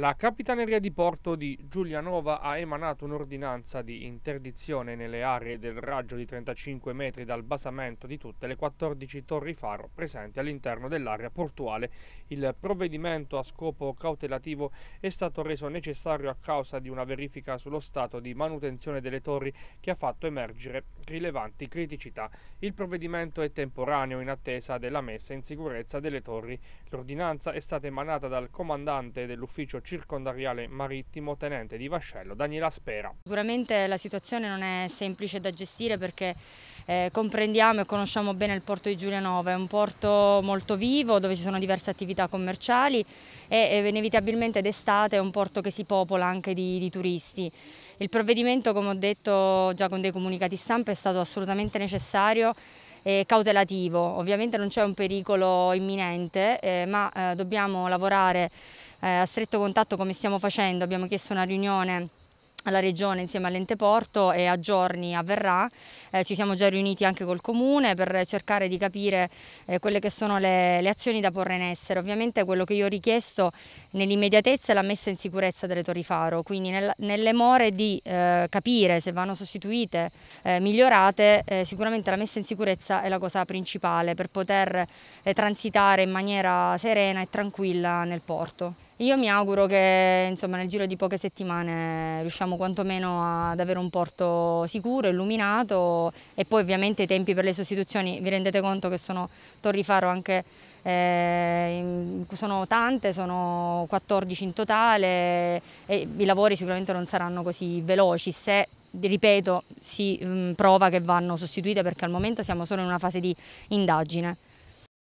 La Capitaneria di Porto di Giulianova ha emanato un'ordinanza di interdizione nelle aree del raggio di 35 metri dal basamento di tutte le 14 torri faro presenti all'interno dell'area portuale. Il provvedimento a scopo cautelativo è stato reso necessario a causa di una verifica sullo stato di manutenzione delle torri che ha fatto emergere rilevanti criticità. Il provvedimento è temporaneo in attesa della messa in sicurezza delle torri. L'ordinanza è stata emanata dal comandante dell'ufficio circondariale marittimo tenente di vascello Daniela Spera. Sicuramente la situazione non è semplice da gestire perché eh, comprendiamo e conosciamo bene il porto di Giulianova, è un porto molto vivo dove ci sono diverse attività commerciali e, eh, inevitabilmente d'estate è un porto che si popola anche di, di turisti. Il provvedimento, come ho detto già con dei comunicati stampa, è stato assolutamente necessario e cautelativo. Ovviamente non c'è un pericolo imminente, eh, ma eh, dobbiamo lavorare eh, a stretto contatto come stiamo facendo, abbiamo chiesto una riunione alla regione insieme all'ente porto e a giorni avverrà. Eh, ci siamo già riuniti anche col comune per cercare di capire eh, quelle che sono le, le, azioni da porre in essere. Ovviamente quello che io ho richiesto nell'immediatezza è la messa in sicurezza delle Tori Faro, quindi nel, nelle more di eh, capire se vanno sostituite, eh, migliorate, eh, sicuramente la messa in sicurezza è la cosa principale per poter eh, transitare in maniera serena e tranquilla nel porto. Io mi auguro che insomma, nel giro di poche settimane riusciamo quantomeno ad avere un porto sicuro, illuminato e poi ovviamente i tempi per le sostituzioni, vi rendete conto che sono torri faro anche eh, sono tante, sono 14 in totale e i lavori sicuramente non saranno così veloci se, ripeto, si mh, prova che vanno sostituite perché al momento siamo solo in una fase di indagine.